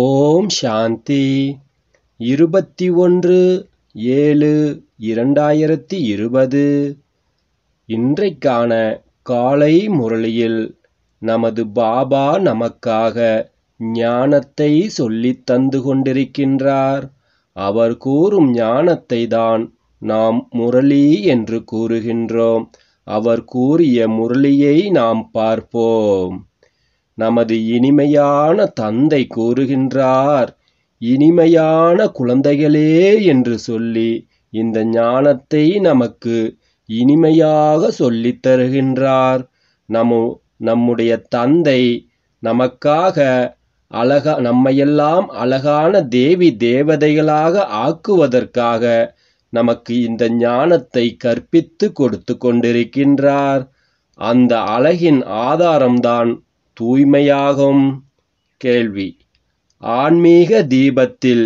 ஓம் சாந்தி இருபத்தி ஒன்று ஏழு இரண்டாயிரத்தி இருபது இன்றைக்கான காலை முரளியில் நமது பாபா நமக்காக ஞானத்தை சொல்லித் தந்து கொண்டிருக்கின்றார் அவர் கூறும் ஞானத்தை தான் நாம் முரளி என்று கூறுகின்றோம் அவர் கூறிய முரளியை நாம் பார்ப்போம் நமது இனிமையான தந்தை கூறுகின்றார் இனிமையான குழந்தைகளே என்று சொல்லி இந்த ஞானத்தை நமக்கு இனிமையாக சொல்லித் தருகின்றார் நம் நம்முடைய தந்தை நமக்காக அழகா நம்மையெல்லாம் அழகான தேவி தேவதைகளாக ஆக்குவதற்காக நமக்கு இந்த ஞானத்தை கற்பித்து கொடுத்து கொண்டிருக்கின்றார் அந்த அழகின் ஆதாரம்தான் தூய்மையாகும் கேள்வி ஆன்மீக தீபத்தில்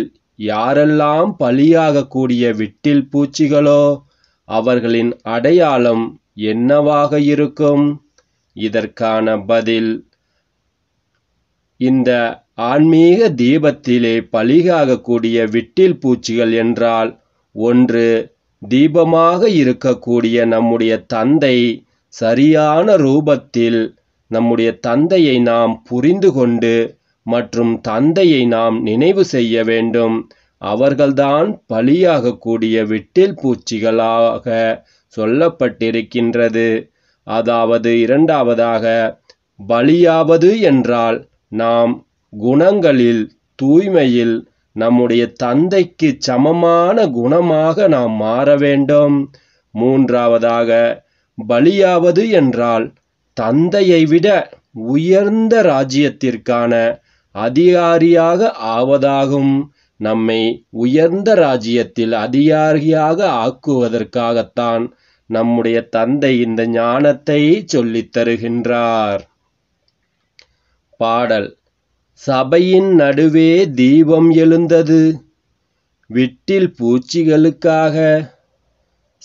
யாரெல்லாம் பலியாகக்கூடிய விட்டில் பூச்சிகளோ அவர்களின் அடையாளம் என்னவாக இருக்கும் இதற்கான பதில் இந்த ஆன்மீக தீபத்திலே பலிகாகக்கூடிய விட்டில் பூச்சிகள் என்றால் ஒன்று தீபமாக இருக்கக்கூடிய நம்முடைய தந்தை சரியான ரூபத்தில் நம்முடைய தந்தையை நாம் புரிந்து கொண்டு மற்றும் தந்தையை நாம் நினைவு செய்ய வேண்டும் அவர்கள்தான் பலியாகக்கூடிய விட்டில் பூச்சிகளாக சொல்லப்பட்டிருக்கின்றது அதாவது இரண்டாவதாக பலியாவது என்றால் நாம் குணங்களில் தூய்மையில் நம்முடைய தந்தைக்கு சமமான குணமாக நாம் மாற வேண்டும் மூன்றாவதாக பலியாவது என்றால் தந்தையை விட உயர்ந்த ராஜ்யத்திற்கான அதிகாரியாக ஆவதாகும் நம்மை உயர்ந்த ராஜ்யத்தில் அதிகாரியாக ஆக்குவதற்காகத்தான் நம்முடைய தந்தை இந்த ஞானத்தை சொல்லித் தருகின்றார் பாடல் சபையின் நடுவே தீபம் எழுந்தது விட்டில் பூச்சிகளுக்காக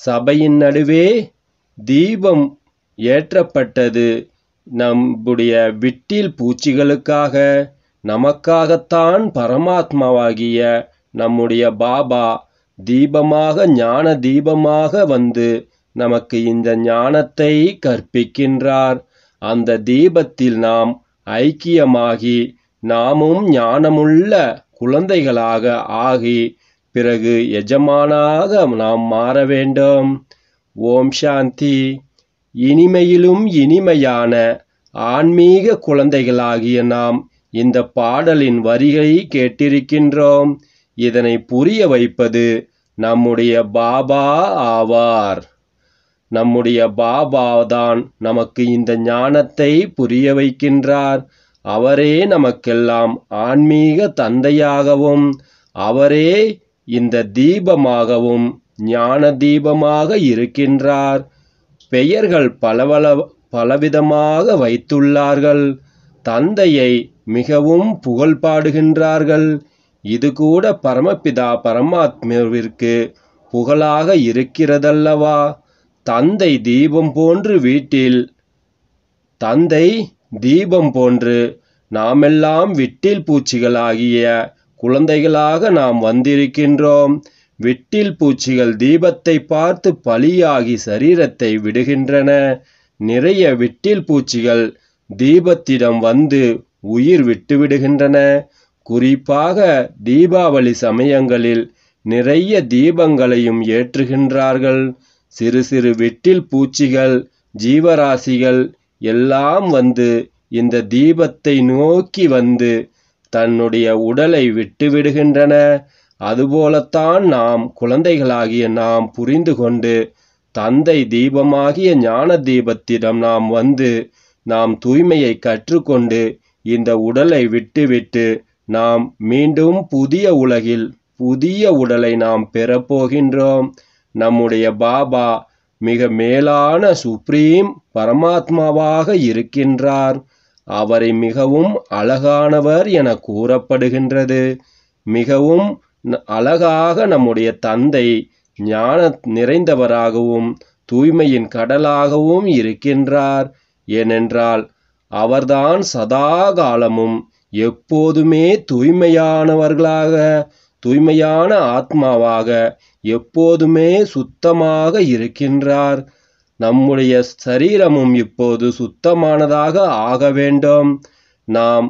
சபையின் நடுவே தீபம் ஏற்றப்பட்டது நம்முடைய விட்டில் பூச்சிகளுக்காக நமக்காகத்தான் பரமாத்மாவாகிய நம்முடைய பாபா தீபமாக ஞான தீபமாக வந்து நமக்கு இந்த ஞானத்தை கற்பிக்கின்றார் அந்த தீபத்தில் நாம் ஐக்கியமாகி நாமும் ஞானமுள்ள குழந்தைகளாக ஆகி பிறகு எஜமானாக நாம் மாற வேண்டும் ஓம் சாந்தி இனிமையிலும் இனிமையான ஆன்மீக குழந்தைகளாகிய நாம் இந்த பாடலின் வரிகளை கேட்டிருக்கின்றோம் இதனை புரிய வைப்பது நம்முடைய பாபா ஆவார் நம்முடைய பாபா தான் நமக்கு இந்த ஞானத்தை புரிய வைக்கின்றார் அவரே நமக்கெல்லாம் ஆன்மீக தந்தையாகவும் அவரே இந்த தீபமாகவும் ஞான தீபமாக இருக்கின்றார் பெயர்கள் பலவல பலவிதமாக வைத்துள்ளார்கள் தந்தையை மிகவும் புகழ் பாடுகின்றார்கள் இது கூட பரமபிதா பரமாத்மாவிற்கு புகழாக இருக்கிறதல்லவா தந்தை தீபம் போன்று வீட்டில் தந்தை தீபம் போன்று நாமெல்லாம் விட்டில் பூச்சிகளாகிய குழந்தைகளாக நாம் வந்திருக்கின்றோம் விட்டில் பூச்சிகள் தீபத்தை பார்த்து பலியாகி சரீரத்தை விடுகின்றன நிறைய விட்டில் பூச்சிகள் தீபத்திடம் வந்து உயிர் விட்டுவிடுகின்றன குறிப்பாக தீபாவளி சமயங்களில் நிறைய தீபங்களையும் ஏற்றுகின்றார்கள் சிறு சிறு விட்டில் பூச்சிகள் ஜீவராசிகள் எல்லாம் வந்து இந்த தீபத்தை நோக்கி வந்து தன்னுடைய உடலை விட்டுவிடுகின்றன அதுபோலத்தான் நாம் குழந்தைகளாகிய நாம் புரிந்து கொண்டு தந்தை தீபமாகிய ஞான தீபத்திடம் நாம் வந்து நாம் தூய்மையை கற்றுக்கொண்டு இந்த உடலை விட்டுவிட்டு நாம் மீண்டும் புதிய உலகில் புதிய உடலை நாம் பெறப்போகின்றோம் நம்முடைய பாபா மிக மேலான சுப்ரீம் பரமாத்மாவாக இருக்கின்றார் அவரை மிகவும் அழகானவர் என கூறப்படுகின்றது மிகவும் அழகாக நம்முடைய தந்தை ஞான நிறைந்தவராகவும் தூய்மையின் கடலாகவும் இருக்கின்றார் ஏனென்றால் அவர்தான் சதா காலமும் எப்போதுமே தூய்மையானவர்களாக தூய்மையான ஆத்மாவாக எப்போதுமே சுத்தமாக இருக்கின்றார் நம்முடைய சரீரமும் இப்போது சுத்தமானதாக ஆக வேண்டும் நாம்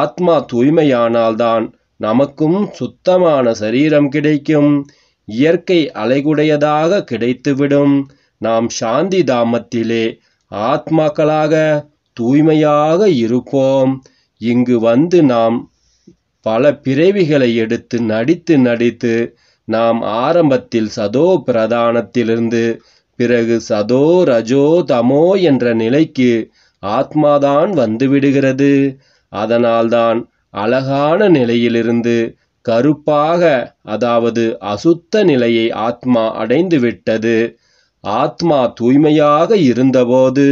ஆத்மா தூய்மையானால்தான் நமக்கும் சுத்தமான சரீரம் கிடைக்கும் இயற்கை அலைகுடையதாக கிடைத்துவிடும் நாம் சாந்தி தாமத்திலே ஆத்மாக்களாக தூய்மையாக இருப்போம் இங்கு வந்து நாம் பல பிறவிகளை எடுத்து நடித்து நடித்து நாம் ஆரம்பத்தில் சதோ பிரதானத்திலிருந்து பிறகு சதோ ரஜோ தமோ என்ற நிலைக்கு ஆத்மாதான் வந்துவிடுகிறது அதனால்தான் அழகான நிலையிலிருந்து கருப்பாக அதாவது அசுத்த நிலையை ஆத்மா அடைந்துவிட்டது ஆத்மா தூய்மையாக இருந்தபோது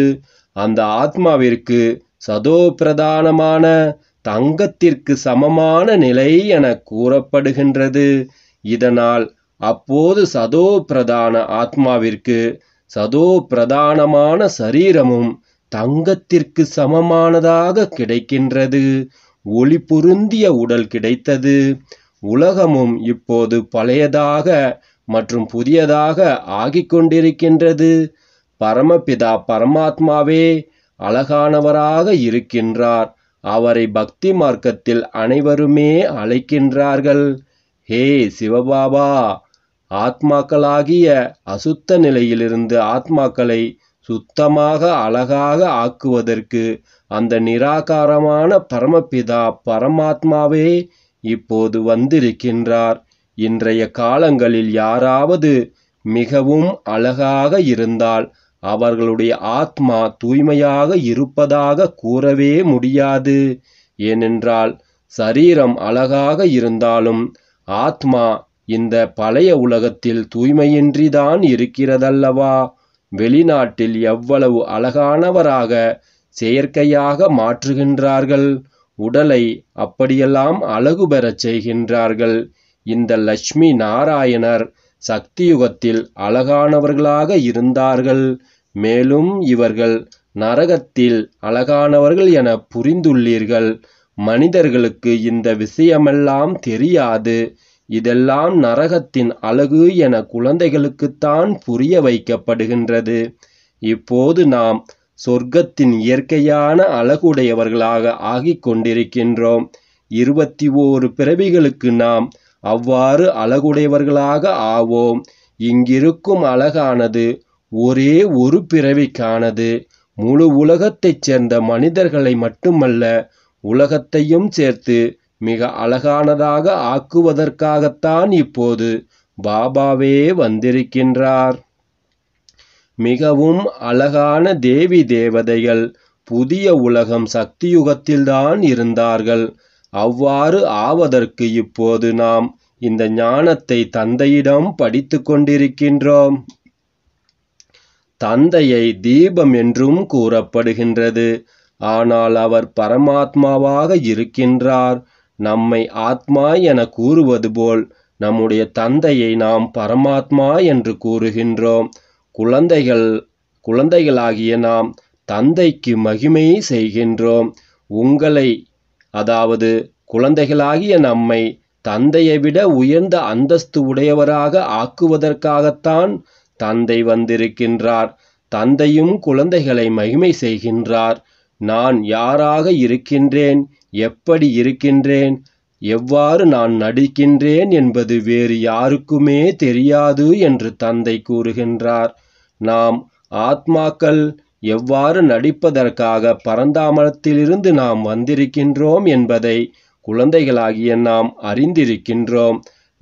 அந்த ஆத்மாவிற்கு சதோ பிரதானமான தங்கத்திற்கு சமமான நிலை என கூறப்படுகின்றது இதனால் அப்போது சதோ பிரதான ஆத்மாவிற்கு சதோ பிரதானமான சரீரமும் தங்கத்திற்கு சமமானதாக கிடைக்கின்றது ஒளி பொருந்திய உடல் கிடைத்தது உலகமும் இப்போது பழையதாக மற்றும் புதியதாக ஆகிக்கொண்டிருக்கின்றது பரமபிதா பரமாத்மாவே அழகானவராக இருக்கின்றார் அவரை பக்தி மார்க்கத்தில் அனைவருமே அழைக்கின்றார்கள் ஹே சிவபாபா ஆத்மாக்களாகிய அசுத்த நிலையிலிருந்து ஆத்மாக்களை சுத்தமாக அழகாக ஆக்குவதற்கு அந்த நிராகாரமான பரமபிதா பரமாத்மாவே இப்போது வந்திருக்கின்றார் இன்றைய காலங்களில் யாராவது மிகவும் அழகாக இருந்தால் அவர்களுடைய ஆத்மா தூய்மையாக இருப்பதாக கூறவே முடியாது ஏனென்றால் சரீரம் அழகாக இருந்தாலும் ஆத்மா இந்த பழைய உலகத்தில் தூய்மையின்றிதான் இருக்கிறதல்லவா வெளிநாட்டில் எவ்வளவு அழகானவராக செயற்கையாக மாற்றுகின்றார்கள் உடலை அப்படியெல்லாம் அழகு பெறச் செய்கின்றார்கள் இந்த லட்சுமி நாராயணர் சக்தியுகத்தில் அழகானவர்களாக இருந்தார்கள் மேலும் இவர்கள் நரகத்தில் அழகானவர்கள் என புரிந்துள்ளீர்கள் மனிதர்களுக்கு இந்த விஷயமெல்லாம் தெரியாது இதெல்லாம் நரகத்தின் அழகு என குழந்தைகளுக்குத்தான் புரிய வைக்கப்படுகின்றது இப்போது நாம் சொர்க்கத்தின் இயற்கையான அழகுடையவர்களாக ஆகிக் கொண்டிருக்கின்றோம் இருபத்தி ஓரு பிறவிகளுக்கு நாம் அவ்வாறு அழகுடையவர்களாக ஆவோம் இங்கிருக்கும் அழகானது ஒரே ஒரு பிறவிக்கானது முழு உலகத்தைச் சேர்ந்த மனிதர்களை மட்டுமல்ல உலகத்தையும் சேர்த்து மிக அழகானதாக ஆக்குவதற்காகத்தான் இப்போது பாபாவே வந்திருக்கின்றார் மிகவும் அழகான தேவி தேவதைகள் புதிய உலகம் சக்தியுகத்தில்தான் இருந்தார்கள் அவ்வாறு ஆவதற்கு இப்போது நாம் இந்த ஞானத்தை தந்தையிடம் படித்து கொண்டிருக்கின்றோம் தந்தையை தீபம் என்றும் கூறப்படுகின்றது ஆனால் அவர் பரமாத்மாவாக இருக்கின்றார் நம்மை ஆத்மா என கூறுவது போல் நம்முடைய தந்தையை நாம் பரமாத்மா என்று கூறுகின்றோம் குழந்தைகள் குழந்தைகளாகிய நாம் தந்தைக்கு மகிமையை செய்கின்றோம் உங்களை அதாவது குழந்தைகளாகிய நம்மை தந்தையை விட உயர்ந்த அந்தஸ்து உடையவராக ஆக்குவதற்காகத்தான் தந்தை வந்திருக்கின்றார் தந்தையும் குழந்தைகளை மகிமை செய்கின்றார் நான் யாராக இருக்கின்றேன் எப்படி இருக்கின்றேன் எவ்வாறு நான் நடிக்கின்றேன் என்பது வேறு யாருக்குமே தெரியாது என்று தந்தை கூறுகின்றார் நாம் ஆத்மாக்கள் எவ்வாறு நடிப்பதற்காக பரந்தாமலத்திலிருந்து நாம் வந்திருக்கின்றோம் என்பதை குழந்தைகளாகிய நாம் அறிந்திருக்கின்றோம்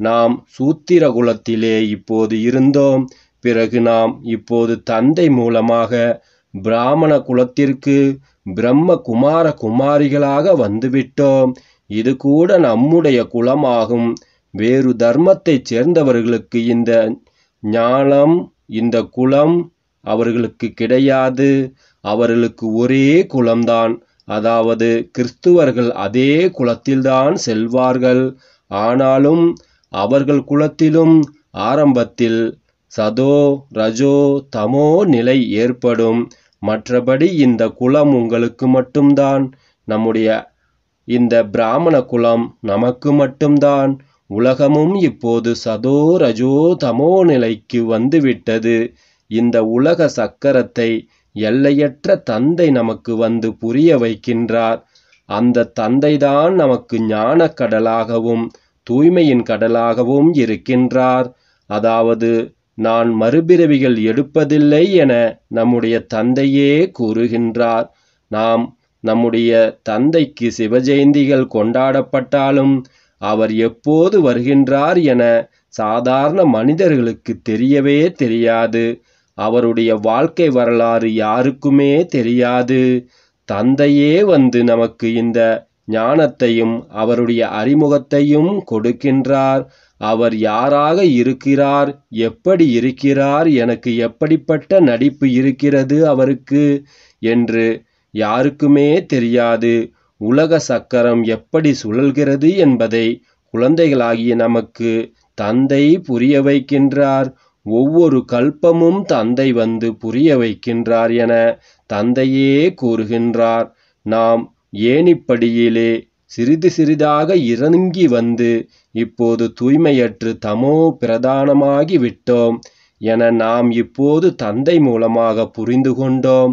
நாம் சூத்திர குலத்திலே இப்போது இருந்தோம் பிறகு நாம் இப்போது தந்தை மூலமாக பிராமண குலத்திற்கு பிரம்ம குமார குமாரிகளாக வந்துவிட்டோம் இது கூட நம்முடைய குலமாகும் வேறு தர்மத்தைச் சேர்ந்தவர்களுக்கு இந்த ஞானம் இந்த குலம் அவர்களுக்கு கிடையாது அவர்களுக்கு ஒரே குலம்தான் அதாவது கிறிஸ்துவர்கள் அதே குலத்தில்தான் செல்வார்கள் ஆனாலும் அவர்கள் குலத்திலும் ஆரம்பத்தில் சதோ ரஜோ தமோ நிலை ஏற்படும் மற்றபடி இந்த குலம் உங்களுக்கு மட்டும்தான் நம்முடைய இந்த பிராமண குலம் நமக்கு மட்டும்தான் உலகமும் இப்போது சதோ ரஜோ தமோ நிலைக்கு வந்துவிட்டது இந்த உலக சக்கரத்தை எல்லையற்ற தந்தை நமக்கு வந்து புரிய வைக்கின்றார் அந்த தந்தைதான் நமக்கு ஞான கடலாகவும் தூய்மையின் கடலாகவும் இருக்கின்றார் அதாவது நான் மறுபிறவிகள் எடுப்பதில்லை என நம்முடைய தந்தையே கூறுகின்றார் நாம் நம்முடைய தந்தைக்கு சிவஜெயந்திகள் கொண்டாடப்பட்டாலும் அவர் எப்போது வருகின்றார் என சாதாரண மனிதர்களுக்கு தெரியவே தெரியாது அவருடைய வாழ்க்கை வரலாறு யாருக்குமே தெரியாது தந்தையே வந்து நமக்கு இந்த ஞானத்தையும் அவருடைய அறிமுகத்தையும் கொடுக்கின்றார் அவர் யாராக இருக்கிறார் எப்படி இருக்கிறார் எனக்கு எப்படிப்பட்ட நடிப்பு இருக்கிறது அவருக்கு என்று யாருக்குமே தெரியாது உலக சக்கரம் எப்படி சுழல்கிறது என்பதை குழந்தைகளாகிய நமக்கு தந்தை புரிய வைக்கின்றார் ஒவ்வொரு கல்பமும் தந்தை வந்து புரிய வைக்கின்றார் என தந்தையே கூறுகின்றார் நாம் ஏனிப்படியிலே சிறிது சிறிதாக இறங்கி வந்து இப்போது தூய்மையற்று தமோ பிரதானமாகி விட்டோம் என நாம் இப்போது தந்தை மூலமாக புரிந்து கொண்டோம்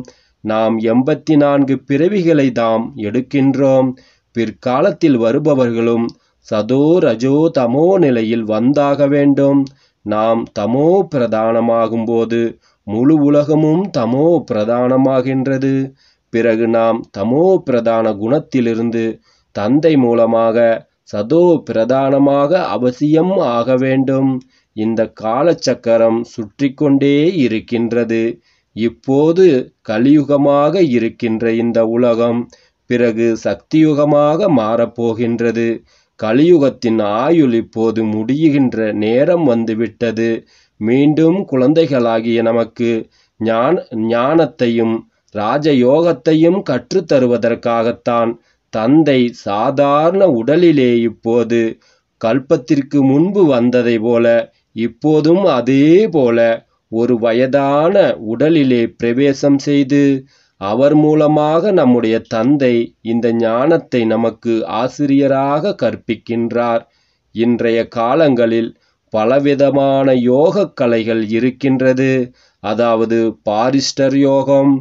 நாம் எண்பத்தி நான்கு பிறவிகளை தாம் எடுக்கின்றோம் பிற்காலத்தில் வருபவர்களும் சதோ ரஜோ தமோ நிலையில் வந்தாக வேண்டும் நாம் தமோ பிரதானமாகும்போது முழு உலகமும் தமோ பிரதானமாகின்றது பிறகு நாம் தமோ பிரதான குணத்திலிருந்து தந்தை மூலமாக சதோ பிரதானமாக அவசியம் ஆக வேண்டும் இந்த காலச்சக்கரம் சுற்றி கொண்டே இருக்கின்றது இப்போது கலியுகமாக இருக்கின்ற இந்த உலகம் பிறகு சக்தியுகமாக மாறப்போகின்றது கலியுகத்தின் ஆயுள் இப்போது முடிகின்ற நேரம் வந்துவிட்டது மீண்டும் குழந்தைகளாகிய நமக்கு ஞான ஞானத்தையும் ராஜயோகத்தையும் கற்றுத்தருவதற்காகத்தான் தந்தை சாதாரண உடலிலே இப்போது கல்பத்திற்கு முன்பு வந்ததை போல இப்போதும் அதே போல ஒரு வயதான உடலிலே பிரவேசம் செய்து அவர் மூலமாக நம்முடைய தந்தை இந்த ஞானத்தை நமக்கு ஆசிரியராக கற்பிக்கின்றார் இன்றைய காலங்களில் பலவிதமான யோக கலைகள் இருக்கின்றது அதாவது பாரிஸ்டர் யோகம்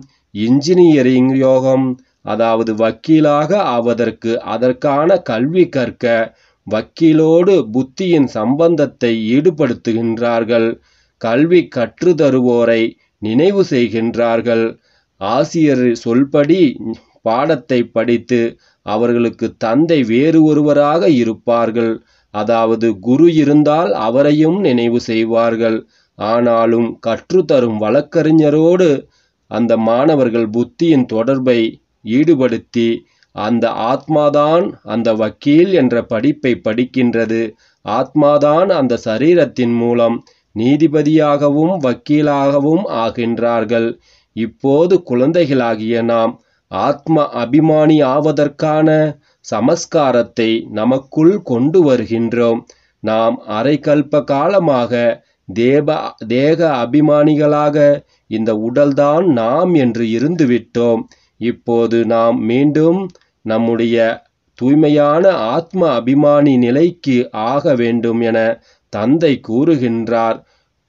இன்ஜினியரிங் யோகம் அதாவது வக்கீலாக ஆவதற்கு அதற்கான கல்வி கற்க வக்கீலோடு புத்தியின் சம்பந்தத்தை ஈடுபடுத்துகின்றார்கள் கல்வி கற்று தருவோரை நினைவு செய்கின்றார்கள் ஆசிரியர் சொல்படி பாடத்தை படித்து அவர்களுக்கு தந்தை வேறு ஒருவராக இருப்பார்கள் அதாவது குரு இருந்தால் அவரையும் நினைவு செய்வார்கள் ஆனாலும் கற்றுத்தரும் வழக்கறிஞரோடு அந்த மாணவர்கள் புத்தியின் தொடர்பை ஈடுபடுத்தி அந்த ஆத்மாதான் அந்த வக்கீல் என்ற படிப்பை படிக்கின்றது ஆத்மாதான் அந்த சரீரத்தின் மூலம் நீதிபதியாகவும் வக்கீலாகவும் ஆகின்றார்கள். இப்போது குழந்தைகளாகிய நாம் ஆத்ம அபிமானி ஆவதற்கான சமஸ்காரத்தை நமக்குள் கொண்டு வருகின்றோம். நாம் அரை கல்ப காலமாக தேக அபிமானிகளாக இந்த உடல்தான் நாம் என்று இருந்துவிட்டோம். இப்போது நாம் மீண்டும் நம்முடைய தூய்மையான ஆத்ம அபிமானி நிலைக்கு ஆக வேண்டும் என தந்தை கூறுகின்றார்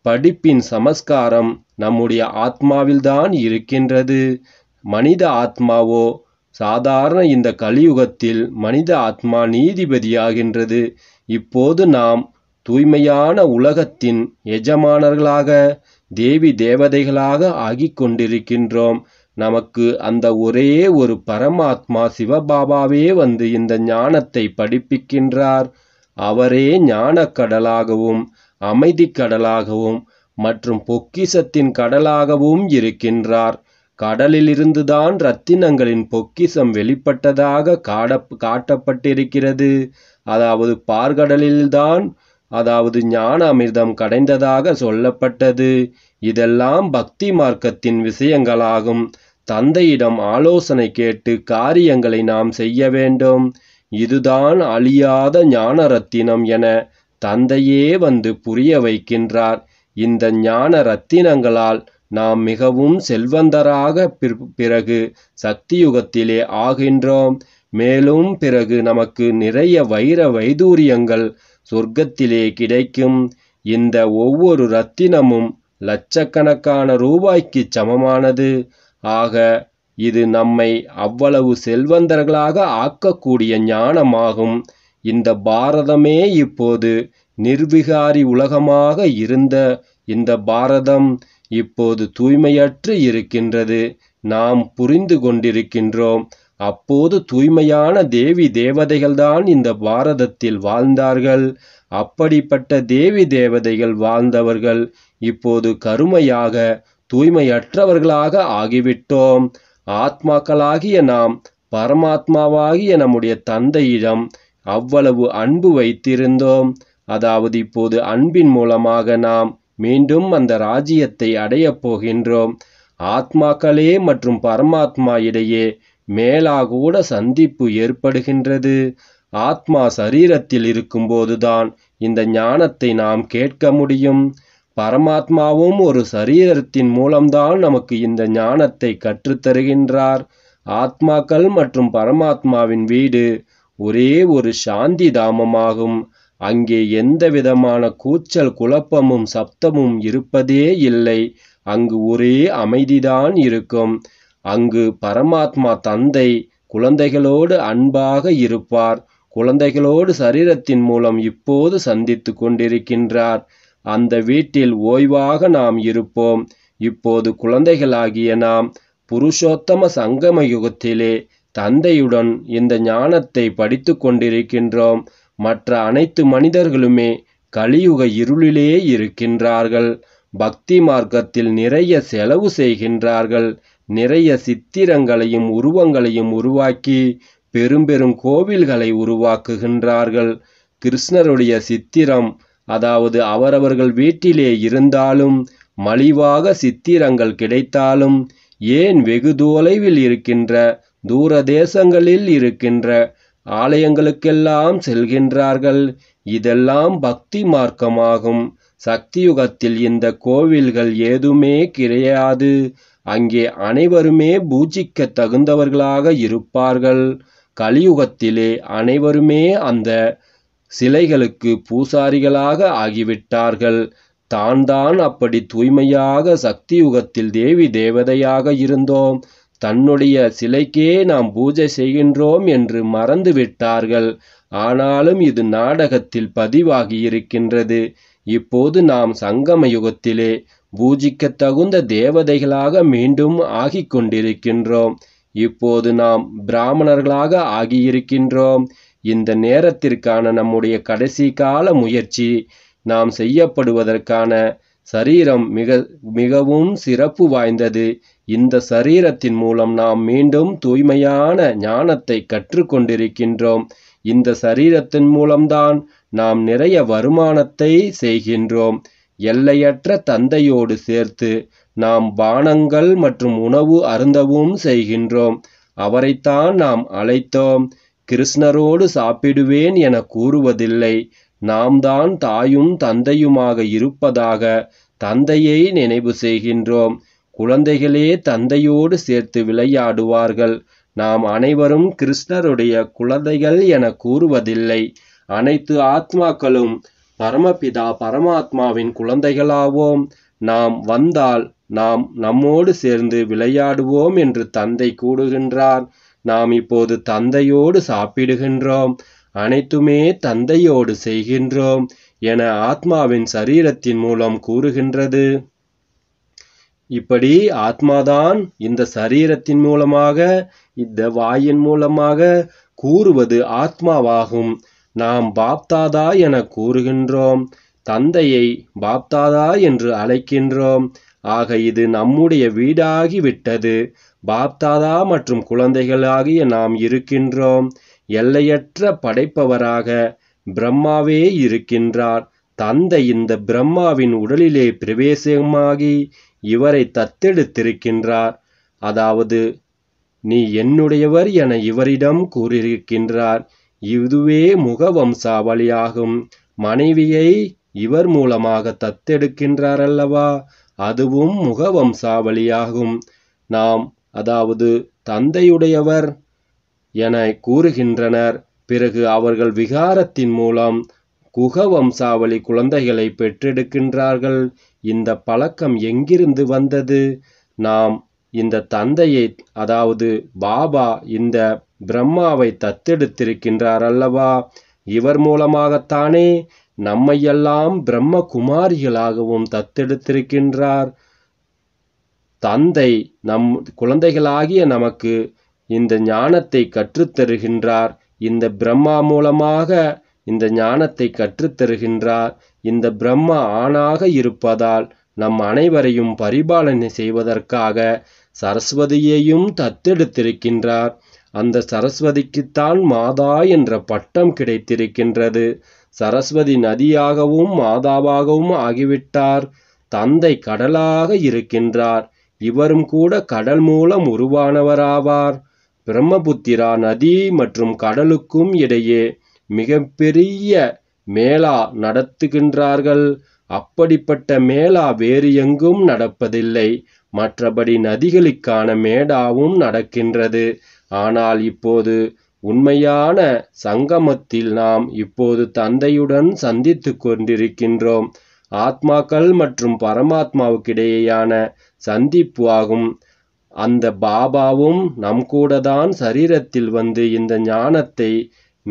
படிப்பின் சமஸ்காரம் நம்முடைய ஆத்மாவில்தான் இருக்கின்றது மனித ஆத்மாவோ சாதாரண இந்த கலியுகத்தில் மனித ஆத்மா நீதிபதியாகின்றது இப்போது நாம் தூய்மையான உலகத்தின் எஜமானர்களாக தேவி தேவதைகளாக ஆகிக் கொண்டிருக்கின்றோம் நமக்கு அந்த ஒரே ஒரு பரமாத்மா சிவபாபாவே வந்து இந்த ஞானத்தை படிப்பிக்கின்றார் அவரே ஞானக்கடலாகவும் அமைதிக்கடலாகவும் மற்றும் பொக்கிசத்தின் கடலாகவும் இருக்கின்றார் கடலிலிருந்துதான் இரத்தினங்களின் பொக்கிசம் வெளிப்பட்டதாக காட காட்டப்பட்டிருக்கிறது அதாவது பார்கடலில்தான் அதாவது ஞான அமிர்தம் கடைந்ததாக சொல்லப்பட்டது இதெல்லாம் பக்தி மார்க்கத்தின் விஷயங்களாகும் தந்தையிடம் ஆலோசனை கேட்டு காரியங்களை நாம் செய்ய வேண்டும் இதுதான் அழியாத ஞானரத்தினம் என தந்தையே வந்து புரிய வைக்கின்றார் இந்த ஞான ரத்தினங்களால் நாம் மிகவும் செல்வந்தராக பிறகு சக்தியுகத்திலே ஆகின்றோம் மேலும் பிறகு நமக்கு நிறைய வைர வைதூரியங்கள் சொர்க்கத்திலே கிடைக்கும் இந்த ஒவ்வொரு ரத்தினமும் லட்சக்கணக்கான ரூபாய்க்கு சமமானது ஆக இது நம்மை அவ்வளவு செல்வந்தர்களாக ஆக்கக்கூடிய ஞானமாகும் இந்த பாரதமே இப்போது நிர்விகாரி உலகமாக இருந்த இந்த பாரதம் இப்போது தூய்மையற்று இருக்கின்றது நாம் புரிந்து கொண்டிருக்கின்றோம் அப்போது தூய்மையான தேவி தேவதைகள்தான் இந்த பாரதத்தில் வாழ்ந்தார்கள் அப்படிப்பட்ட தேவி தேவதைகள் வாழ்ந்தவர்கள் இப்போது கருமையாக தூய்மையற்றவர்களாக ஆகிவிட்டோம் ஆத்மாக்களாகிய நாம் பரமாத்மாவாகிய நம்முடைய தந்தையிடம் அவ்வளவு அன்பு வைத்திருந்தோம் அதாவது இப்போது அன்பின் மூலமாக நாம் மீண்டும் அந்த ராஜ்யத்தை அடையப் போகின்றோம் ஆத்மாக்களே மற்றும் பரமாத்மா இடையே மேலாகூட சந்திப்பு ஏற்படுகின்றது ஆத்மா சரீரத்தில் இருக்கும்போதுதான் இந்த ஞானத்தை நாம் கேட்க முடியும் பரமாத்மாவும் ஒரு சரீரத்தின் மூலம்தான் நமக்கு இந்த ஞானத்தை கற்றுத்தருகின்றார் ஆத்மாக்கள் மற்றும் பரமாத்மாவின் வீடு ஒரே ஒரு சாந்தி தாமமாகும் அங்கே எந்த விதமான கூச்சல் குழப்பமும் சப்தமும் இருப்பதே இல்லை அங்கு ஒரே அமைதிதான் இருக்கும் அங்கு பரமாத்மா தந்தை குழந்தைகளோடு அன்பாக இருப்பார் குழந்தைகளோடு சரீரத்தின் மூலம் இப்போது சந்தித்து கொண்டிருக்கின்றார் அந்த வீட்டில் ஓய்வாக நாம் இருப்போம் இப்போது குழந்தைகளாகிய நாம் புருஷோத்தம சங்கம யுகத்திலே தந்தையுடன் இந்த ஞானத்தை படித்து கொண்டிருக்கின்றோம் மற்ற அனைத்து மனிதர்களுமே கலியுக இருளிலே இருக்கின்றார்கள் பக்தி மார்க்கத்தில் நிறைய செலவு செய்கின்றார்கள் நிறைய சித்திரங்களையும் உருவங்களையும் உருவாக்கி பெரும் பெரும் கோவில்களை உருவாக்குகின்றார்கள் கிருஷ்ணருடைய சித்திரம் அதாவது அவரவர்கள் வீட்டிலே இருந்தாலும் மலிவாக சித்திரங்கள் கிடைத்தாலும் ஏன் வெகு தொலைவில் இருக்கின்ற தூர தேசங்களில் இருக்கின்ற ஆலயங்களுக்கெல்லாம் செல்கின்றார்கள் இதெல்லாம் பக்தி மார்க்கமாகும் சக்தியுகத்தில் இந்த கோவில்கள் ஏதுமே கிடையாது அங்கே அனைவருமே பூஜிக்க தகுந்தவர்களாக இருப்பார்கள் கலியுகத்திலே அனைவருமே அந்த சிலைகளுக்கு பூசாரிகளாக ஆகிவிட்டார்கள் தான் தான் அப்படி தூய்மையாக சக்தியுகத்தில் தேவி தேவதையாக இருந்தோம் தன்னுடைய சிலைக்கே நாம் பூஜை செய்கின்றோம் என்று மறந்து விட்டார்கள் ஆனாலும் இது நாடகத்தில் பதிவாகி இருக்கின்றது இப்போது நாம் சங்கம யுகத்திலே பூஜிக்க தகுந்த தேவதைகளாக மீண்டும் ஆகிக் கொண்டிருக்கின்றோம் இப்போது நாம் பிராமணர்களாக ஆகியிருக்கின்றோம் இந்த நேரத்திற்கான நம்முடைய கடைசி கால முயற்சி நாம் செய்யப்படுவதற்கான சரீரம் மிக மிகவும் சிறப்பு வாய்ந்தது இந்த சரீரத்தின் மூலம் நாம் மீண்டும் தூய்மையான ஞானத்தை கற்றுக்கொண்டிருக்கின்றோம் இந்த சரீரத்தின் மூலம்தான் நாம் நிறைய வருமானத்தை செய்கின்றோம் எல்லையற்ற தந்தையோடு சேர்த்து நாம் பானங்கள் மற்றும் உணவு அருந்தவும் செய்கின்றோம் அவரைத்தான் நாம் அழைத்தோம் கிருஷ்ணரோடு சாப்பிடுவேன் என கூறுவதில்லை நாம் தான் தாயும் தந்தையுமாக இருப்பதாக தந்தையை நினைவு செய்கின்றோம் குழந்தைகளே தந்தையோடு சேர்த்து விளையாடுவார்கள் நாம் அனைவரும் கிருஷ்ணருடைய குழந்தைகள் என கூறுவதில்லை அனைத்து ஆத்மாக்களும் பரமபிதா பரமாத்மாவின் குழந்தைகளாவோம் நாம் வந்தால் நாம் நம்மோடு சேர்ந்து விளையாடுவோம் என்று தந்தை கூடுகின்றார் நாம் இப்போது தந்தையோடு சாப்பிடுகின்றோம் அனைத்துமே தந்தையோடு செய்கின்றோம் என ஆத்மாவின் சரீரத்தின் மூலம் கூறுகின்றது இப்படி ஆத்மாதான் இந்த சரீரத்தின் மூலமாக இந்த வாயின் மூலமாக கூறுவது ஆத்மாவாகும் நாம் பாப்தாதா என கூறுகின்றோம் தந்தையை பாப்தாதா என்று அழைக்கின்றோம் ஆக இது நம்முடைய வீடாகிவிட்டது பாப்தாதா மற்றும் குழந்தைகளாகிய நாம் இருக்கின்றோம் எல்லையற்ற படைப்பவராக பிரம்மாவே இருக்கின்றார் தந்தை இந்த பிரம்மாவின் உடலிலே பிரவேசமாகி இவரை தத்தெடுத்திருக்கின்றார் அதாவது நீ என்னுடையவர் என இவரிடம் கூறியிருக்கின்றார் இதுவே முகவம்சாவளியாகும் மனைவியை இவர் மூலமாக தத்தெடுக்கின்றார் அல்லவா அதுவும் முகவம்சாவளியாகும் நாம் அதாவது தந்தையுடையவர் என கூறுகின்றனர் பிறகு அவர்கள் விகாரத்தின் மூலம் குக வம்சாவளி குழந்தைகளை பெற்றெடுக்கின்றார்கள் இந்த பழக்கம் எங்கிருந்து வந்தது நாம் இந்த தந்தையை அதாவது பாபா இந்த பிரம்மாவை தத்தெடுத்திருக்கின்றார் அல்லவா இவர் மூலமாகத்தானே நம்மையெல்லாம் பிரம்ம குமாரிகளாகவும் தத்தெடுத்திருக்கின்றார் தந்தை நம் குழந்தைகளாகிய நமக்கு இந்த ஞானத்தை கற்றுத்தருகின்றார் இந்த பிரம்மா மூலமாக இந்த ஞானத்தை கற்றுத்தருகின்றார் இந்த பிரம்மா ஆணாக இருப்பதால் நம் அனைவரையும் பரிபாலனை செய்வதற்காக சரஸ்வதியையும் தத்தெடுத்திருக்கின்றார் அந்த சரஸ்வதிக்குத்தான் மாதா என்ற பட்டம் கிடைத்திருக்கின்றது சரஸ்வதி நதியாகவும் மாதாவாகவும் ஆகிவிட்டார் தந்தை கடலாக இருக்கின்றார் இவரும் கூட கடல் மூலம் உருவானவராவார் பிரம்மபுத்திரா நதி மற்றும் கடலுக்கும் இடையே மிகப்பெரிய மேளா நடத்துகின்றார்கள் அப்படிப்பட்ட மேளா வேறு எங்கும் நடப்பதில்லை மற்றபடி நதிகளுக்கான மேடாவும் நடக்கின்றது ஆனால் இப்போது உண்மையான சங்கமத்தில் நாம் இப்போது தந்தையுடன் சந்தித்து கொண்டிருக்கின்றோம் ஆத்மாக்கள் மற்றும் பரமாத்மாவுக்கிடையேயான சந்திப்பு ஆகும் அந்த பாபாவும் நம் கூட தான் சரீரத்தில் வந்து இந்த ஞானத்தை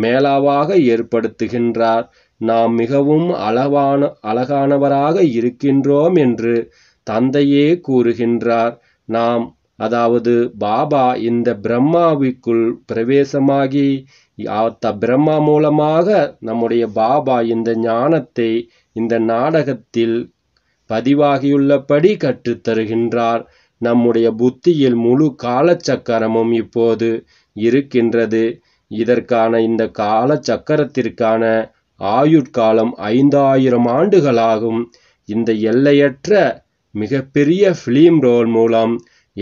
மேலாவாக ஏற்படுத்துகின்றார் நாம் மிகவும் அளவான அழகானவராக இருக்கின்றோம் என்று தந்தையே கூறுகின்றார் நாம் அதாவது பாபா இந்த பிரம்மாவிற்குள் பிரவேசமாகி அத்த பிரம்மா மூலமாக நம்முடைய பாபா இந்த ஞானத்தை இந்த நாடகத்தில் பதிவாகியுள்ளபடி கற்றுத்தருகின்றார் நம்முடைய புத்தியில் முழு காலச்சக்கரமும் இப்போது இருக்கின்றது இதற்கான இந்த காலச்சக்கரத்திற்கான ஆயுட்காலம் ஐந்தாயிரம் ஆண்டுகளாகும் இந்த எல்லையற்ற மிகப்பெரிய ஃபிலிம் ரோல் மூலம்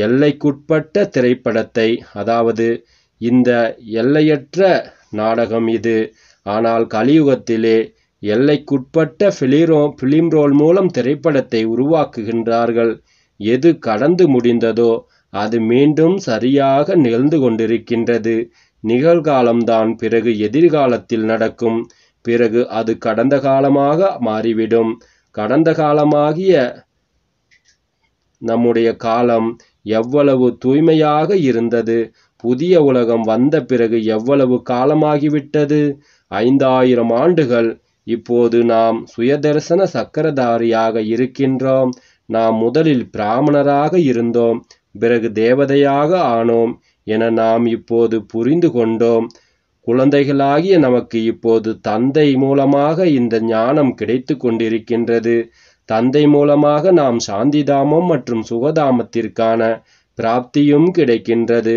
எல்லைக்குட்பட்ட திரைப்படத்தை அதாவது இந்த எல்லையற்ற நாடகம் இது ஆனால் கலியுகத்திலே எல்லைக்குட்பட்ட பிலிரோ பிலிம் ரோல் மூலம் திரைப்படத்தை உருவாக்குகின்றார்கள் எது கடந்து முடிந்ததோ அது மீண்டும் சரியாக நிகழ்ந்து கொண்டிருக்கின்றது நிகழ்காலம்தான் பிறகு எதிர்காலத்தில் நடக்கும் பிறகு அது கடந்த காலமாக மாறிவிடும் கடந்த காலமாகிய நம்முடைய காலம் எவ்வளவு தூய்மையாக இருந்தது புதிய உலகம் வந்த பிறகு எவ்வளவு காலமாகிவிட்டது ஐந்தாயிரம் ஆண்டுகள் இப்போது நாம் சுயதர்சன சக்கரதாரியாக இருக்கின்றோம் நாம் முதலில் பிராமணராக இருந்தோம் பிறகு தேவதையாக ஆனோம் என நாம் இப்போது புரிந்து கொண்டோம் குழந்தைகளாகிய நமக்கு இப்போது தந்தை மூலமாக இந்த ஞானம் கிடைத்து கொண்டிருக்கின்றது தந்தை மூலமாக நாம் சாந்திதாமம் மற்றும் சுகதாமத்திற்கான பிராப்தியும் கிடைக்கின்றது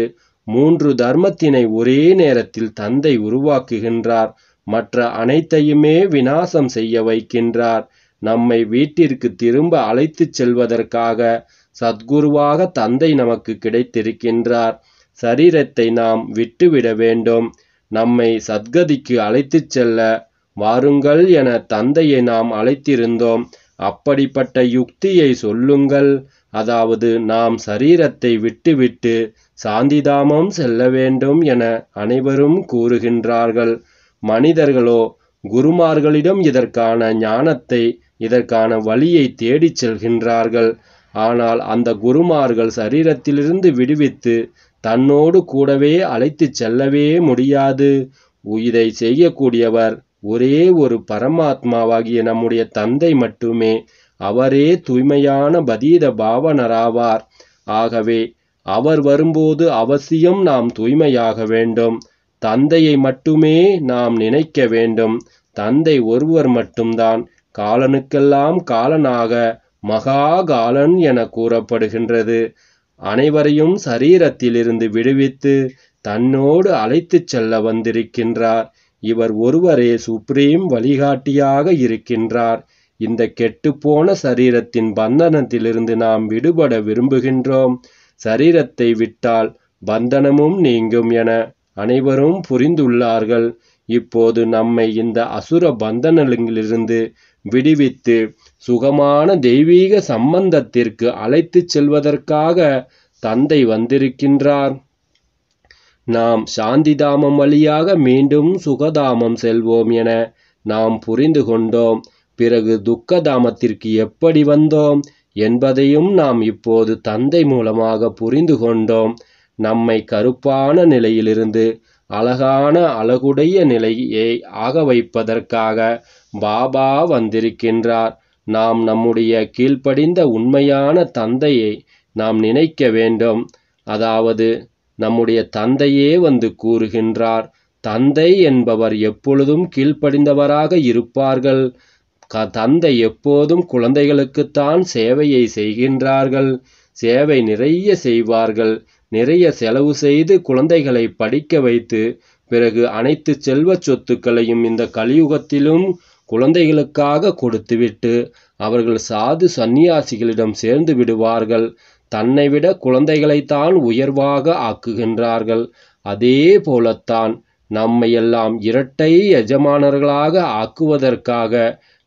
மூன்று தர்மத்தினை ஒரே நேரத்தில் தந்தை உருவாக்குகின்றார் மற்ற அனைத்தையுமே விநாசம் செய்ய வைக்கின்றார் நம்மை வீட்டிற்கு திரும்ப அழைத்துச் செல்வதற்காக சத்குருவாக தந்தை நமக்கு கிடைத்திருக்கின்றார் சரீரத்தை நாம் விட்டுவிட வேண்டும் நம்மை சத்கதிக்கு அழைத்துச் செல்ல வாருங்கள் என தந்தையை நாம் அழைத்திருந்தோம் அப்படிப்பட்ட யுக்தியை சொல்லுங்கள் அதாவது நாம் சரீரத்தை விட்டுவிட்டு சாந்திதாமம் செல்ல வேண்டும் என அனைவரும் கூறுகின்றார்கள் மனிதர்களோ குருமார்களிடம் இதற்கான ஞானத்தை இதற்கான வழியை தேடிச் செல்கின்றார்கள் ஆனால் அந்த குருமார்கள் சரீரத்திலிருந்து விடுவித்து தன்னோடு கூடவே அழைத்துச் செல்லவே முடியாது இதை செய்யக்கூடியவர் ஒரே ஒரு பரமாத்மாவாகிய நம்முடைய தந்தை மட்டுமே அவரே தூய்மையான பதீத பாவனராவார் ஆகவே அவர் வரும்போது அவசியம் நாம் தூய்மையாக வேண்டும் தந்தையை மட்டுமே நாம் நினைக்க வேண்டும் தந்தை ஒருவர் மட்டும்தான் காலனுக்கெல்லாம் காலனாக மகா காலன் என கூறப்படுகின்றது அனைவரையும் சரீரத்திலிருந்து விடுவித்து தன்னோடு அழைத்துச் செல்ல வந்திருக்கின்றார் இவர் ஒருவரே சுப்ரீம் வழிகாட்டியாக இருக்கின்றார் இந்த கெட்டுப்போன சரீரத்தின் பந்தனத்திலிருந்து நாம் விடுபட விரும்புகின்றோம் சரீரத்தை விட்டால் பந்தனமும் நீங்கும் என அனைவரும் புரிந்துள்ளார்கள் இப்போது நம்மை இந்த அசுர பந்தனங்களிலிருந்து விடுவித்து சுகமான தெய்வீக சம்பந்தத்திற்கு அழைத்து செல்வதற்காக தந்தை வந்திருக்கின்றார் நாம் சாந்திதாமம் வழியாக மீண்டும் சுகதாமம் செல்வோம் என நாம் புரிந்து கொண்டோம் பிறகு துக்கதாமத்திற்கு எப்படி வந்தோம் என்பதையும் நாம் இப்போது தந்தை மூலமாக புரிந்து கொண்டோம் நம்மை கருப்பான நிலையிலிருந்து அழகான அழகுடைய நிலையை ஆக வைப்பதற்காக பாபா வந்திருக்கின்றார் நாம் நம்முடைய கீழ்ப்படிந்த உண்மையான தந்தையை நாம் நினைக்க வேண்டும் அதாவது நம்முடைய தந்தையே வந்து கூறுகின்றார் தந்தை என்பவர் எப்பொழுதும் கீழ்ப்படிந்தவராக இருப்பார்கள் க தந்தை எப்போதும் குழந்தைகளுக்குத்தான் சேவையை செய்கின்றார்கள் சேவை நிறைய செய்வார்கள் நிறைய செலவு செய்து குழந்தைகளை படிக்க வைத்து பிறகு அனைத்து செல்வ சொத்துக்களையும் இந்த கலியுகத்திலும் குழந்தைகளுக்காக கொடுத்துவிட்டு அவர்கள் சாது சந்நியாசிகளிடம் சேர்ந்து விடுவார்கள் தன்னை விட குழந்தைகளைத்தான் உயர்வாக ஆக்குகின்றார்கள் அதே போலத்தான் நம்மை எல்லாம் இரட்டை எஜமானர்களாக ஆக்குவதற்காக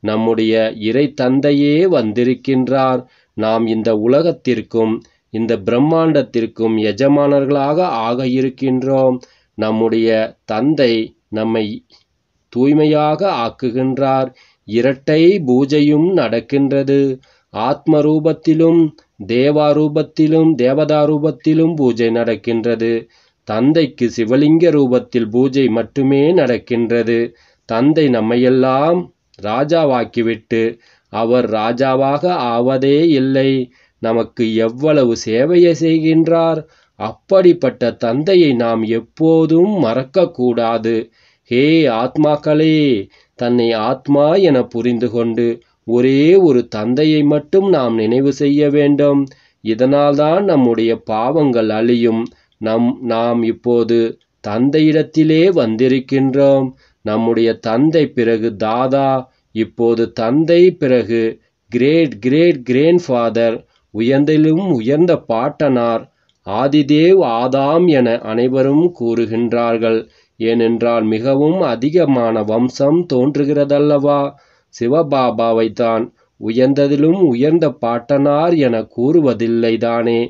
நம்முடைய இறை தந்தையே வந்திருக்கின்றார் நாம் இந்த உலகத்திற்கும் இந்த பிரம்மாண்டத்திற்கும் எஜமானர்களாக ஆக இருக்கின்றோம் நம்முடைய தந்தை நம்மை தூய்மையாக ஆக்குகின்றார் இரட்டை பூஜையும் நடக்கின்றது ஆத்ம ரூபத்திலும் தேவாரூபத்திலும் தேவதாரூபத்திலும் பூஜை நடக்கின்றது தந்தைக்கு சிவலிங்க ரூபத்தில் பூஜை மட்டுமே நடக்கின்றது தந்தை நம்மையெல்லாம் ராஜாவாக்கிவிட்டு அவர் ராஜாவாக ஆவதே இல்லை நமக்கு எவ்வளவு சேவையை செய்கின்றார் அப்படிப்பட்ட தந்தையை நாம் எப்போதும் மறக்கக்கூடாது ஹே ஆத்மாக்களே தன்னை ஆத்மா என புரிந்து கொண்டு ஒரே ஒரு தந்தையை மட்டும் நாம் நினைவு செய்ய வேண்டும் இதனால்தான் நம்முடைய பாவங்கள் அழியும் நம் நாம் இப்போது தந்தையிடத்திலே வந்திருக்கின்றோம் நம்முடைய தந்தை பிறகு தாதா இப்போது தந்தை பிறகு கிரேட் கிரேட் கிரேண்ட் ஃபாதர் உயர்ந்திலும் உயர்ந்த பாட்டனார் ஆதிதேவ் ஆதாம் என அனைவரும் கூறுகின்றார்கள் ஏனென்றால் மிகவும் அதிகமான வம்சம் தோன்றுகிறதல்லவா சிவபாபாவை தான் உயர்ந்ததிலும் உயர்ந்த பாட்டனார் என கூறுவதில்லை தானே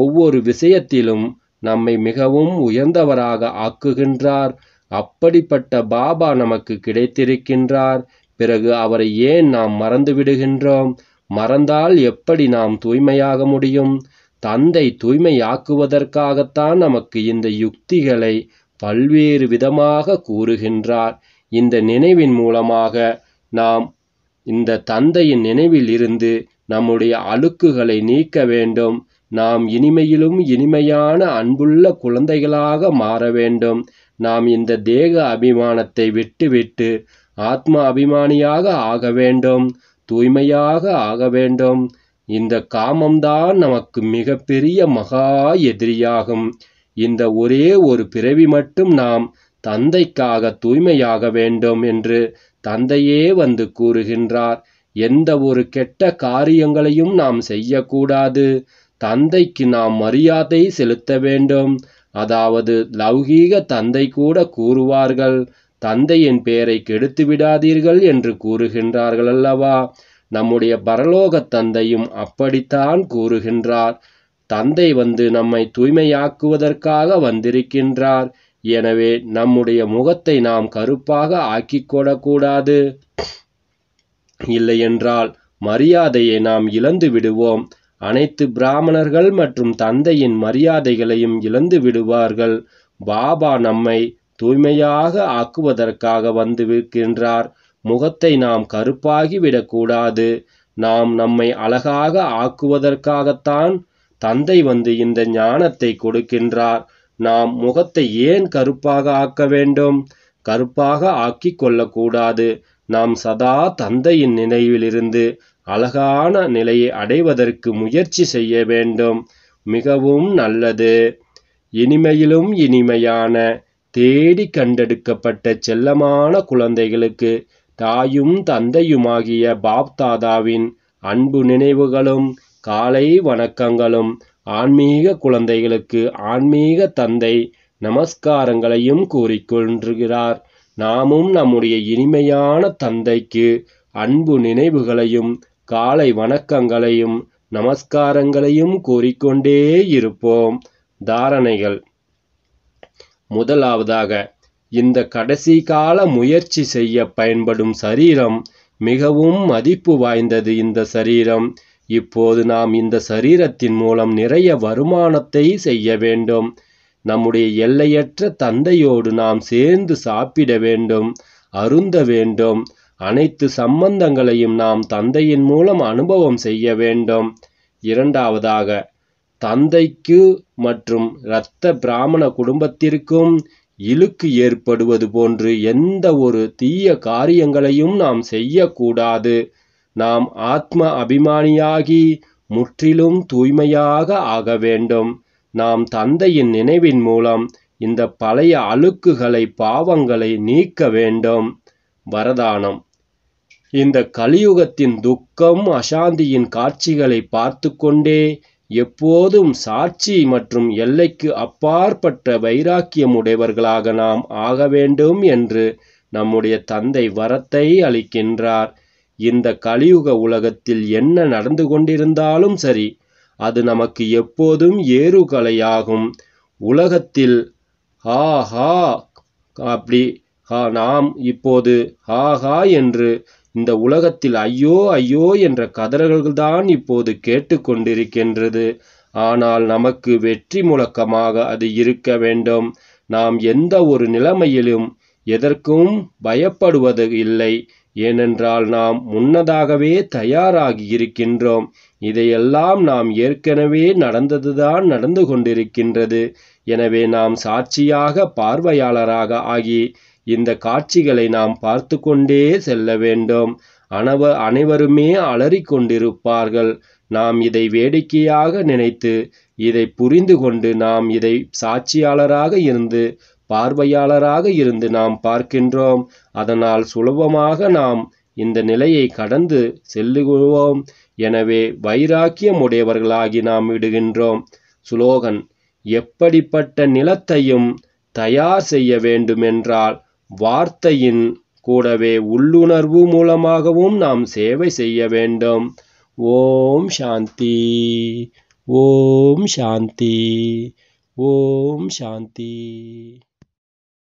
ஒவ்வொரு விஷயத்திலும் நம்மை மிகவும் உயர்ந்தவராக ஆக்குகின்றார் அப்படிப்பட்ட பாபா நமக்கு கிடைத்திருக்கின்றார் பிறகு அவரை ஏன் நாம் மறந்து விடுகின்றோம் மறந்தால் எப்படி நாம் தூய்மையாக முடியும் தந்தை தூய்மையாக்குவதற்காகத்தான் நமக்கு இந்த யுக்திகளை பல்வேறு விதமாக கூறுகின்றார் இந்த நினைவின் மூலமாக நாம் இந்த தந்தையின் நினைவில் இருந்து நம்முடைய அழுக்குகளை நீக்க வேண்டும் நாம் இனிமையிலும் இனிமையான அன்புள்ள குழந்தைகளாக மாற வேண்டும் நாம் இந்த தேக அபிமானத்தை விட்டுவிட்டு ஆத்ம அபிமானியாக ஆக வேண்டும் தூய்மையாக ஆக வேண்டும் இந்த காமம்தான் நமக்கு மிகப்பெரிய மகா எதிரியாகும் இந்த ஒரே ஒரு பிறவி மட்டும் நாம் தந்தைக்காக தூய்மையாக வேண்டும் என்று தந்தையே வந்து கூறுகின்றார் எந்த ஒரு கெட்ட காரியங்களையும் நாம் செய்யக்கூடாது தந்தைக்கு நாம் மரியாதை செலுத்த வேண்டும் அதாவது லௌகீக தந்தை கூட கூறுவார்கள் தந்தையின் பெயரை கெடுத்து விடாதீர்கள் என்று கூறுகின்றார்கள் அல்லவா நம்முடைய பரலோக தந்தையும் அப்படித்தான் கூறுகின்றார் தந்தை வந்து நம்மை தூய்மையாக்குவதற்காக வந்திருக்கின்றார் எனவே நம்முடைய முகத்தை நாம் கருப்பாக ஆக்கிக்கொள்ளக்கூடாது இல்லையென்றால் மரியாதையை நாம் இழந்து விடுவோம் அனைத்து பிராமணர்கள் மற்றும் தந்தையின் மரியாதைகளையும் இழந்து விடுவார்கள் பாபா நம்மை தூய்மையாக ஆக்குவதற்காக வந்திருக்கின்றார் முகத்தை நாம் கருப்பாகி விடக்கூடாது நாம் நம்மை அழகாக ஆக்குவதற்காகத்தான் தந்தை வந்து இந்த ஞானத்தை கொடுக்கின்றார் நாம் முகத்தை ஏன் கருப்பாக ஆக்க வேண்டும் கருப்பாக ஆக்கி கொள்ளக்கூடாது நாம் சதா தந்தையின் நினைவிலிருந்து அழகான நிலையை அடைவதற்கு முயற்சி செய்ய வேண்டும் மிகவும் நல்லது இனிமையிலும் இனிமையான தேடி கண்டெடுக்கப்பட்ட செல்லமான குழந்தைகளுக்கு தாயும் தந்தையுமாகிய பாப்தாதாவின் அன்பு நினைவுகளும் காலை வணக்கங்களும் ஆன்மீக குழந்தைகளுக்கு ஆன்மீக தந்தை நமஸ்காரங்களையும் கூறிக்கொண்டிருக்கிறார் நாமும் நம்முடைய இனிமையான தந்தைக்கு அன்பு நினைவுகளையும் காலை வணக்கங்களையும் நமஸ்காரங்களையும் கூறிக்கொண்டே இருப்போம் தாரணைகள் முதலாவதாக இந்த கடைசி கால முயற்சி செய்ய பயன்படும் சரீரம் மிகவும் மதிப்பு வாய்ந்தது இந்த சரீரம் இப்போது நாம் இந்த சரீரத்தின் மூலம் நிறைய வருமானத்தை செய்ய வேண்டும் நம்முடைய எல்லையற்ற தந்தையோடு நாம் சேர்ந்து சாப்பிட வேண்டும் அருந்த வேண்டும் அனைத்து சம்பந்தங்களையும் நாம் தந்தையின் மூலம் அனுபவம் செய்ய வேண்டும் இரண்டாவதாக தந்தைக்கு மற்றும் இரத்த பிராமண குடும்பத்திற்கும் இழுக்கு ஏற்படுவது போன்று எந்த ஒரு தீய காரியங்களையும் நாம் செய்யக்கூடாது நாம் ஆத்ம அபிமானியாகி முற்றிலும் தூய்மையாக ஆக வேண்டும் நாம் தந்தையின் நினைவின் மூலம் இந்த பழைய அழுக்குகளை பாவங்களை நீக்க வேண்டும் வரதானம் இந்த கலியுகத்தின் துக்கம் அசாந்தியின் காட்சிகளை பார்த்து கொண்டே எப்போதும் சாட்சி மற்றும் எல்லைக்கு அப்பாற்பட்ட வைராக்கியமுடையவர்களாக நாம் ஆக வேண்டும் என்று நம்முடைய தந்தை வரத்தை அளிக்கின்றார் இந்த கலியுக உலகத்தில் என்ன நடந்து கொண்டிருந்தாலும் சரி அது நமக்கு எப்போதும் ஏறுகலையாகும் உலகத்தில் ஹா ஹா அப்படி நாம் இப்போது ஹா ஹா என்று இந்த உலகத்தில் ஐயோ ஐயோ என்ற தான் இப்போது கேட்டுக்கொண்டிருக்கின்றது ஆனால் நமக்கு வெற்றி முழக்கமாக அது இருக்க வேண்டும் நாம் எந்த ஒரு நிலைமையிலும் எதற்கும் பயப்படுவது இல்லை ஏனென்றால் நாம் முன்னதாகவே தயாராகி இருக்கின்றோம் இதையெல்லாம் நாம் ஏற்கனவே நடந்ததுதான் நடந்து கொண்டிருக்கின்றது எனவே நாம் சாட்சியாக பார்வையாளராக ஆகி இந்த காட்சிகளை நாம் பார்த்து கொண்டே செல்ல வேண்டும் அனவ அனைவருமே அலறிக்கொண்டிருப்பார்கள் நாம் இதை வேடிக்கையாக நினைத்து இதை புரிந்து கொண்டு நாம் இதை சாட்சியாளராக இருந்து பார்வையாளராக இருந்து நாம் பார்க்கின்றோம் அதனால் சுலபமாக நாம் இந்த நிலையை கடந்து செல்லுவோம் எனவே வைராக்கியம் உடையவர்களாகி நாம் விடுகின்றோம் சுலோகன் எப்படிப்பட்ட நிலத்தையும் தயார் செய்ய வேண்டுமென்றால் வார்த்தையின் கூடவே உள்ளுணர்வு மூலமாகவும் நாம் சேவை செய்ய வேண்டும் ஓம் சாந்தி ஓம் சாந்தி ஓம் சாந்தி